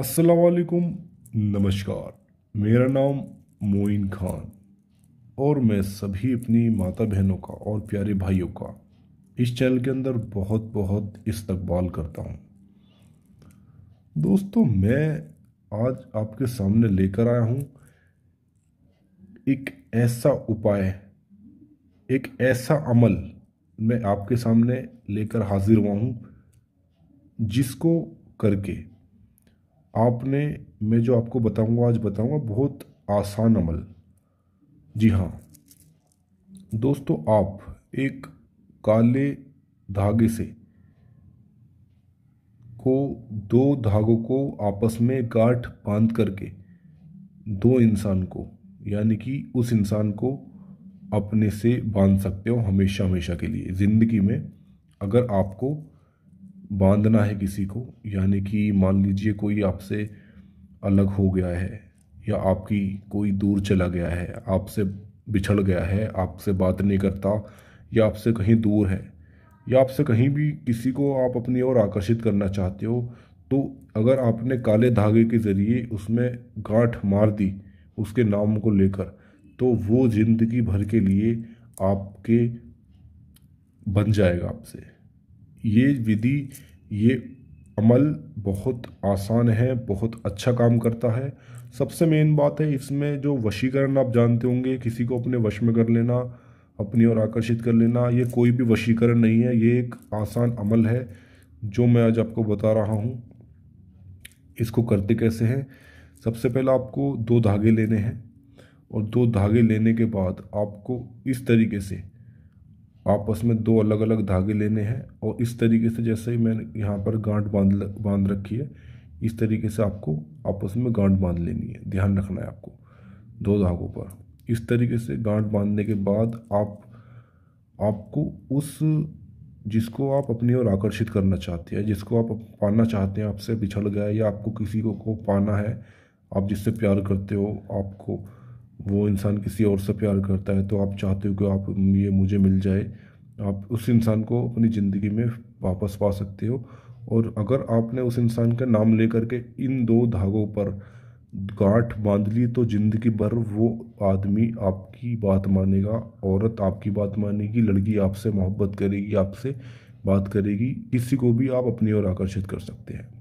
असलकुम नमस्कार मेरा नाम मोइन खान और मैं सभी अपनी माता बहनों का और प्यारे भाइयों का इस चैनल के अंदर बहुत बहुत इस्तकबाल करता हूँ दोस्तों मैं आज आपके सामने लेकर आया हूँ एक ऐसा उपाय एक ऐसा अमल मैं आपके सामने लेकर हाजिर हुआ हूँ जिसको करके आपने मैं जो आपको बताऊंगा आज बताऊंगा बहुत आसान अमल जी हाँ दोस्तों आप एक काले धागे से को दो धागों को आपस में गांठ बांध करके दो इंसान को यानी कि उस इंसान को अपने से बांध सकते हो हमेशा हमेशा के लिए ज़िंदगी में अगर आपको बांधना है किसी को यानी कि मान लीजिए कोई आपसे अलग हो गया है या आपकी कोई दूर चला गया है आपसे बिछड़ गया है आपसे बात नहीं करता या आपसे कहीं दूर है या आपसे कहीं भी किसी को आप अपनी ओर आकर्षित करना चाहते हो तो अगर आपने काले धागे के ज़रिए उसमें गांठ मार दी उसके नाम को लेकर तो वो ज़िंदगी भर के लिए आपके बन जाएगा आपसे ये विधि ये अमल बहुत आसान है बहुत अच्छा काम करता है सबसे मेन बात है इसमें जो वशीकरण आप जानते होंगे किसी को अपने वश में कर लेना अपनी ओर आकर्षित कर लेना ये कोई भी वशीकरण नहीं है ये एक आसान अमल है जो मैं आज आपको बता रहा हूँ इसको करते कैसे हैं सबसे पहले आपको दो धागे लेने हैं और दो धागे लेने के बाद आपको इस तरीके से आपस में दो अलग अलग धागे लेने हैं और इस तरीके से जैसे ही मैंने यहाँ पर गांठ बांध बांध रखी है इस तरीके से आपको आपस में गांठ बांध लेनी है ध्यान रखना है आपको दो धागों पर इस तरीके से गांठ बांधने के बाद आप आपको उस जिसको आप अपनी ओर आकर्षित करना चाहते हैं जिसको आप पाना चाहते हैं आपसे बिछड़ गया या आपको किसी को, को पाना है आप जिससे प्यार करते हो आपको वो इंसान किसी और से प्यार करता है तो आप चाहते हो कि आप ये मुझे मिल जाए आप उस इंसान को अपनी ज़िंदगी में वापस पा सकते हो और अगर आपने उस इंसान का नाम लेकर के इन दो धागों पर गांठ बांध ली तो ज़िंदगी भर वो आदमी आपकी बात मानेगा औरत आपकी बात मानेगी लड़की आपसे मोहब्बत करेगी आपसे बात करेगी किसी को भी आप अपनी ओर आकर्षित कर सकते हैं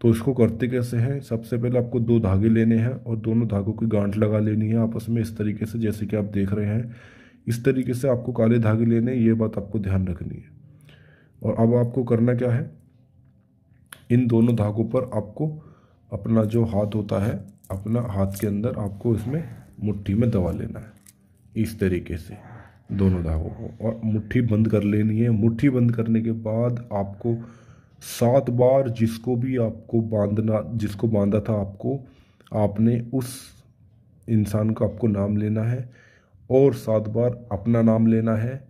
तो उसको करते कैसे हैं सबसे पहले आपको दो धागे लेने हैं और दोनों धागों की गांठ लगा लेनी है आपस में इस तरीके से जैसे कि आप देख रहे हैं इस तरीके से आपको काले धागे लेने ये बात आपको ध्यान रखनी है और अब आपको करना क्या है इन दोनों धागों पर आपको अपना जो हाथ होता है अपना हाथ के अंदर आपको इसमें मुट्ठी में दबा लेना है इस तरीके से दोनों धागों को और मुट्ठी बंद कर लेनी है मुट्ठी बंद करने के बाद आपको सात बार जिसको भी आपको बांधना जिसको बांधा था आपको आपने उस इंसान का आपको नाम लेना है और सात बार अपना नाम लेना है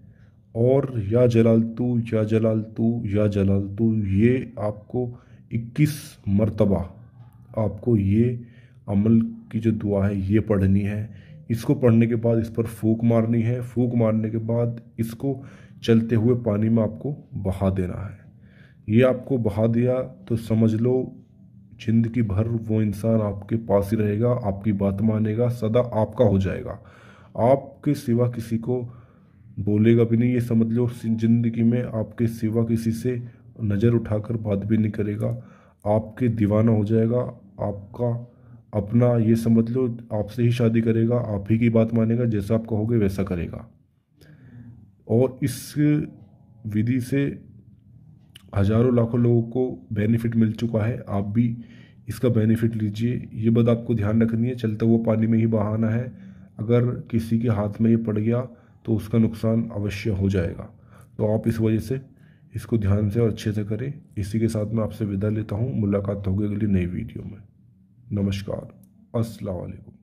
और या जलाल तू या जलाल तू या जलाल तू ये आपको 21 मरतबा आपको ये अमल की जो दुआ है ये पढ़नी है इसको पढ़ने के बाद इस पर फूक मारनी है फूक मारने के बाद इसको चलते हुए पानी में आपको बहा देना है ये आपको बहा दिया तो समझ लो ज़िंदगी भर वो इंसान आपके पास ही रहेगा आपकी बात मानेगा सदा आपका हो जाएगा आपके सिवा किसी को बोलेगा भी नहीं ये समझ लो ज़िंदगी में आपके सिवा किसी से नज़र उठाकर बात भी नहीं करेगा आपके दीवाना हो जाएगा आपका अपना ये समझ लो आपसे ही शादी करेगा आप ही की बात मानेगा जैसा आप कहोगे वैसा करेगा और इस विधि से हज़ारों लाखों लोगों को बेनिफिट मिल चुका है आप भी इसका बेनिफिट लीजिए ये बात आपको ध्यान रखनी है चलते हुए पानी में ही बहाना है अगर किसी के हाथ में ये पड़ गया तो उसका नुकसान अवश्य हो जाएगा तो आप इस वजह से इसको ध्यान से और अच्छे से करें इसी के साथ मैं आपसे विदा लेता हूँ मुलाकात होगी अगली नई वीडियो में नमस्कार असलकुम